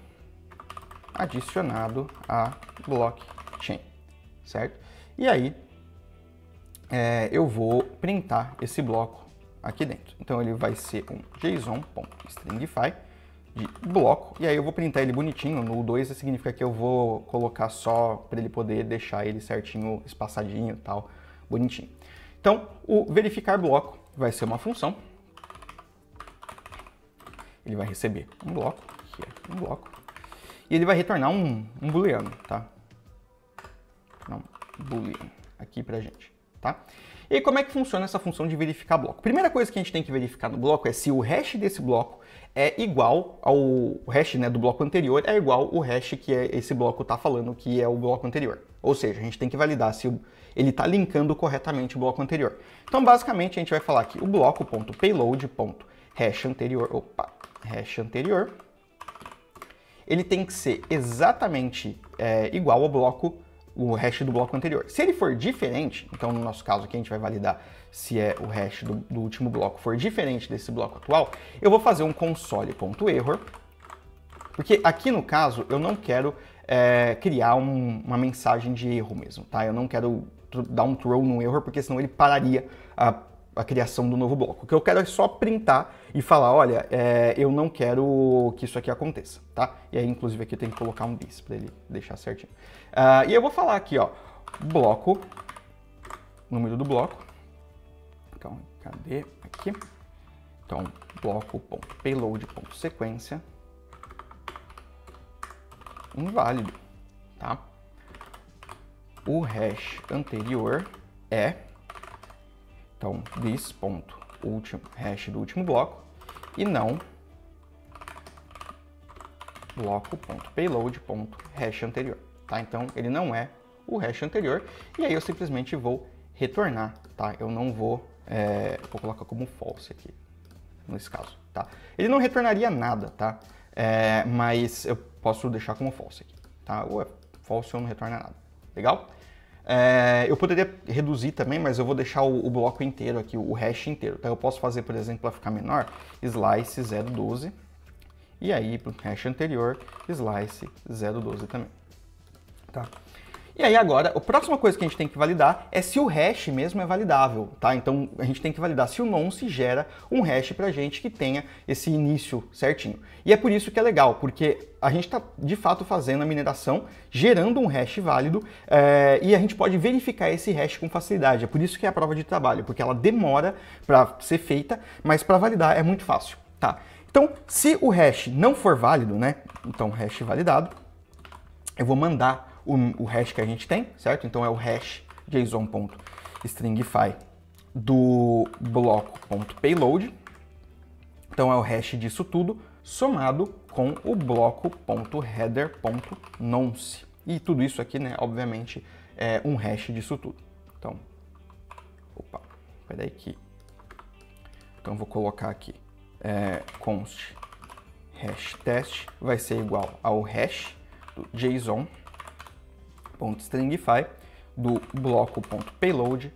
adicionado a blockchain, certo? E aí é, eu vou printar esse bloco aqui dentro. Então ele vai ser um json.stringify de bloco, e aí eu vou printar ele bonitinho, no 2 significa que eu vou colocar só para ele poder deixar ele certinho, espaçadinho e tal, bonitinho. Então, o verificar bloco vai ser uma função, ele vai receber um bloco, aqui é um bloco, e ele vai retornar um, um booleano, tá? Não, booleano, aqui pra gente, tá? E como é que funciona essa função de verificar bloco? Primeira coisa que a gente tem que verificar no bloco é se o hash desse bloco é igual ao hash né, do bloco anterior, é igual o hash que é esse bloco está falando que é o bloco anterior. Ou seja, a gente tem que validar se ele está linkando corretamente o bloco anterior. Então, basicamente, a gente vai falar aqui o bloco.payload.hash anterior, opa, hash anterior, ele tem que ser exatamente é, igual ao bloco o hash do bloco anterior. Se ele for diferente, então no nosso caso aqui a gente vai validar se é o hash do, do último bloco for diferente desse bloco atual, eu vou fazer um console.error, porque aqui no caso eu não quero é, criar um, uma mensagem de erro mesmo, tá? Eu não quero dar um throw no erro, porque senão ele pararia a a criação do novo bloco. O que eu quero é só printar e falar, olha, é, eu não quero que isso aqui aconteça, tá? E aí, inclusive, aqui eu tenho que colocar um bis para ele deixar certinho. Uh, e eu vou falar aqui, ó, bloco, número do bloco. Então, cadê? Aqui. Então, bloco.payload.sequência inválido, tá? O hash anterior é então, this ponto último hash do último bloco e não bloco.payload hash anterior, tá? Então ele não é o hash anterior e aí eu simplesmente vou retornar, tá? Eu não vou, é, vou colocar como false aqui nesse caso, tá? Ele não retornaria nada, tá? É, mas eu posso deixar como false aqui, tá? Ou é false ou não retorna nada, legal? É, eu poderia reduzir também, mas eu vou deixar o, o, bloco inteiro aqui, o hash inteiro. Então eu posso fazer, por exemplo, para ficar menor, slice 012. E aí, para o hash anterior, slice 012 também. Tá? E aí agora, a próxima coisa que a gente tem que validar é se o hash mesmo é validável, tá? Então a gente tem que validar se o nonce gera um hash pra gente que tenha esse início certinho. E é por isso que é legal, porque a gente está de fato fazendo a mineração, gerando um hash válido é, e a gente pode verificar esse hash com facilidade. É por isso que é a prova de trabalho, porque ela demora para ser feita, mas para validar é muito fácil, tá? Então, se o hash não for válido, né? Então, hash validado, eu vou mandar o, o hash que a gente tem, certo? Então é o hash json.stringify do bloco.payload. Então é o hash disso tudo somado com o bloco.header.nonce. E tudo isso aqui, né, obviamente, é um hash disso tudo. Então, opa, peraí que... Então vou colocar aqui é, const hash test vai ser igual ao hash do JSON stringify do bloco.payload,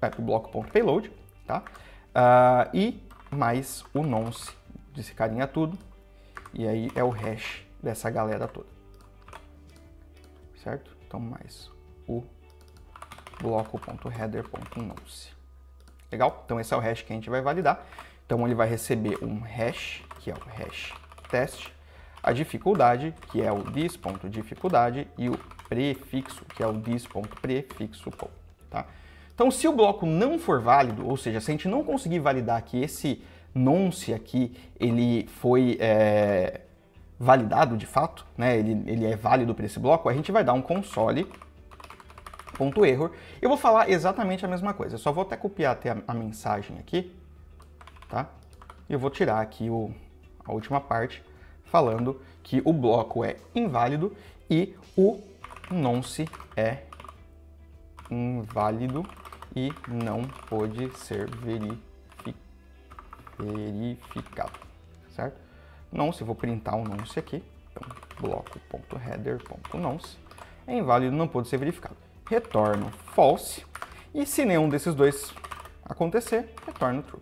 é, bloco.payload, tá? Uh, e mais o nonce desse carinha tudo, e aí é o hash dessa galera toda. Certo? Então mais o bloco.header.nonce. Legal? Então esse é o hash que a gente vai validar. Então ele vai receber um hash, que é o hash test, a dificuldade, que é o this.dificuldade, e o prefixo, que é o dis.prefixo. Tá? Então, se o bloco não for válido, ou seja, se a gente não conseguir validar que esse nonce aqui ele foi é, validado de fato, né? ele, ele é válido para esse bloco, a gente vai dar um console.error. Eu vou falar exatamente a mesma coisa, eu só vou até copiar até a, a mensagem aqui, tá? E eu vou tirar aqui o, a última parte falando que o bloco é inválido e o nonce é inválido e não pode ser verifi verificado, certo? Nonce, vou printar um nonce aqui, então bloco.header.nonce, é inválido, não pode ser verificado. Retorno false e se nenhum desses dois acontecer, retorno true.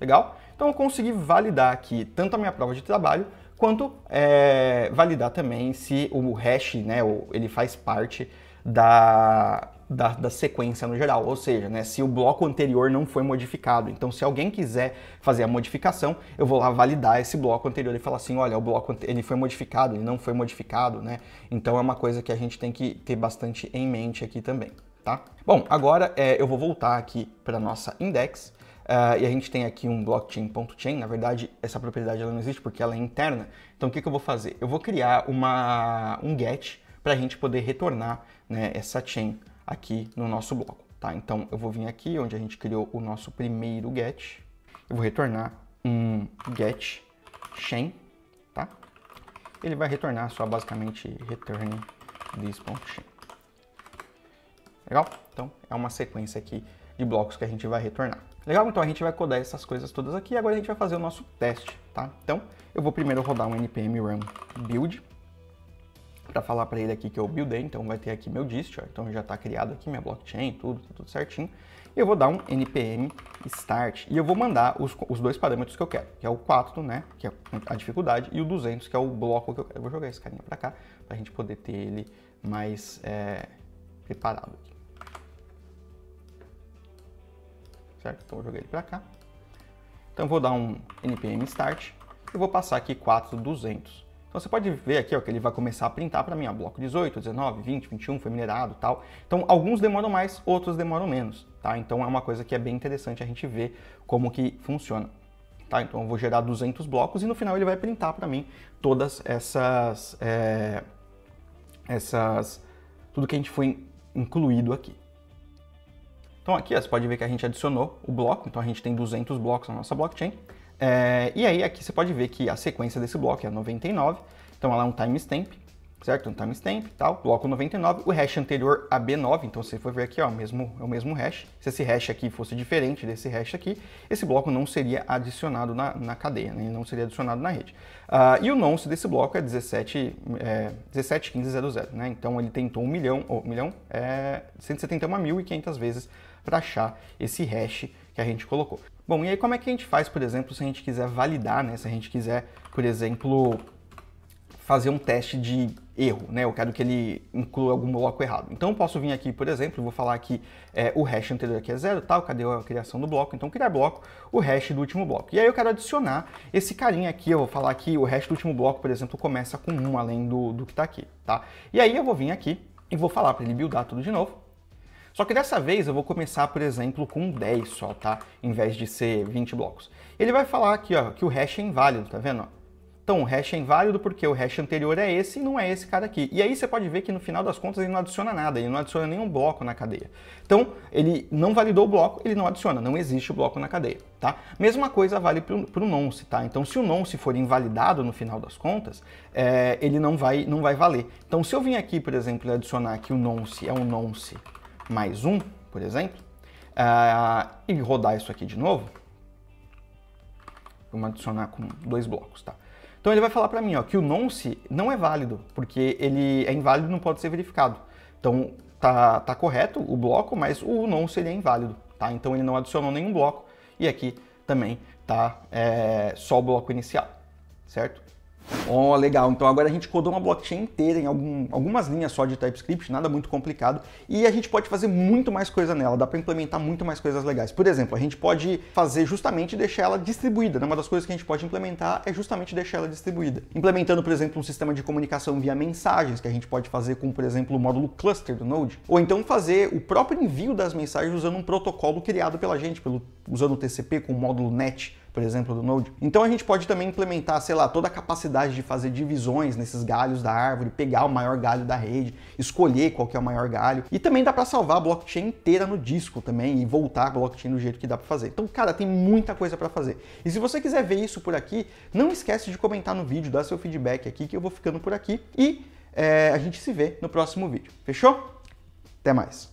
Legal? Então eu consegui validar aqui tanto a minha prova de trabalho quanto é, validar também se o hash, né, ele faz parte da, da, da, sequência no geral, ou seja, né, se o bloco anterior não foi modificado. Então, se alguém quiser fazer a modificação, eu vou lá validar esse bloco anterior e falar assim, olha, o bloco ele foi modificado, ele não foi modificado, né? Então, é uma coisa que a gente tem que ter bastante em mente aqui também, tá? Bom, agora é, eu vou voltar aqui para nossa index Uh, e a gente tem aqui um blockchain.chain, na verdade essa propriedade ela não existe porque ela é interna. Então o que, que eu vou fazer? Eu vou criar uma, um get para a gente poder retornar né, essa chain aqui no nosso bloco. Tá? Então eu vou vir aqui onde a gente criou o nosso primeiro get, eu vou retornar um get chain, tá? Ele vai retornar só basicamente return this.chain. Legal? Então é uma sequência aqui de blocos que a gente vai retornar. Legal? Então a gente vai codar essas coisas todas aqui e agora a gente vai fazer o nosso teste, tá? Então eu vou primeiro rodar um npm run build para falar para ele aqui que eu buildei, então vai ter aqui meu dist, ó, então já está criado aqui minha blockchain, tudo, tá tudo certinho. Eu vou dar um npm start e eu vou mandar os, os dois parâmetros que eu quero, que é o 4, né, que é a dificuldade, e o 200, que é o bloco que eu quero. Eu vou jogar esse carinha para cá para a gente poder ter ele mais é, preparado aqui. certo? Então eu joguei ele para cá. Então vou dar um npm start e vou passar aqui 4200. Então você pode ver aqui ó, que ele vai começar a printar para mim, ó, bloco 18, 19, 20, 21, foi minerado tal. Então alguns demoram mais, outros demoram menos, tá? Então é uma coisa que é bem interessante a gente ver como que funciona. Tá? Então eu vou gerar 200 blocos e no final ele vai printar para mim todas essas... É, essas... tudo que a gente foi incluído aqui. Então aqui ó, você pode ver que a gente adicionou o bloco, então a gente tem 200 blocos na nossa blockchain. É, e aí aqui você pode ver que a sequência desse bloco é 99, então ela é um timestamp, certo? Um timestamp tal, bloco 99, o hash anterior a B9, então você for ver aqui, ó, é mesmo, é o mesmo hash. Se esse hash aqui fosse diferente desse hash aqui, esse bloco não seria adicionado na, na cadeia, né? não seria adicionado na rede. Uh, e o nonce desse bloco é 17, é, 17 15, 00, né? Então ele tentou um milhão, ou um milhão, é 171.500 vezes para achar esse hash que a gente colocou. Bom, e aí como é que a gente faz, por exemplo, se a gente quiser validar, né? Se a gente quiser, por exemplo, fazer um teste de erro, né? Eu quero que ele inclua algum bloco errado. Então eu posso vir aqui, por exemplo, vou falar que é, o hash anterior aqui é zero, tal, cadê a criação do bloco? Então criar bloco, o hash do último bloco. E aí eu quero adicionar esse carinha aqui, eu vou falar que o hash do último bloco, por exemplo, começa com um além do, do que está aqui, tá? E aí eu vou vir aqui e vou falar para ele buildar tudo de novo. Só que dessa vez eu vou começar, por exemplo, com 10 só, tá? Em vez de ser 20 blocos. Ele vai falar aqui, ó, que o hash é inválido, tá vendo? Então, o hash é inválido porque o hash anterior é esse e não é esse cara aqui. E aí você pode ver que no final das contas ele não adiciona nada, ele não adiciona nenhum bloco na cadeia. Então, ele não validou o bloco, ele não adiciona, não existe o bloco na cadeia, tá? Mesma coisa vale para o nonce, tá? Então, se o nonce for invalidado no final das contas, é, ele não vai, não vai valer. Então, se eu vim aqui, por exemplo, e adicionar que o nonce é um nonce mais um, por exemplo, uh, e rodar isso aqui de novo, vamos adicionar com dois blocos, tá? Então ele vai falar para mim ó, que o nonce não é válido, porque ele é inválido e não pode ser verificado. Então tá, tá correto o bloco, mas o nonce ele é inválido, tá? Então ele não adicionou nenhum bloco e aqui também tá é, só o bloco inicial, certo? Oh, legal. Então agora a gente codou uma blockchain inteira em algum, algumas linhas só de TypeScript, nada muito complicado, e a gente pode fazer muito mais coisa nela, dá para implementar muito mais coisas legais. Por exemplo, a gente pode fazer justamente deixar ela distribuída. Né? Uma das coisas que a gente pode implementar é justamente deixar ela distribuída. Implementando, por exemplo, um sistema de comunicação via mensagens, que a gente pode fazer com, por exemplo, o módulo cluster do Node, ou então fazer o próprio envio das mensagens usando um protocolo criado pela gente, pelo, usando o TCP com o módulo NET por exemplo, do Node. Então a gente pode também implementar, sei lá, toda a capacidade de fazer divisões nesses galhos da árvore, pegar o maior galho da rede, escolher qual que é o maior galho. E também dá para salvar a blockchain inteira no disco também e voltar a blockchain do jeito que dá para fazer. Então, cara, tem muita coisa para fazer. E se você quiser ver isso por aqui, não esquece de comentar no vídeo, dar seu feedback aqui que eu vou ficando por aqui e é, a gente se vê no próximo vídeo. Fechou? Até mais.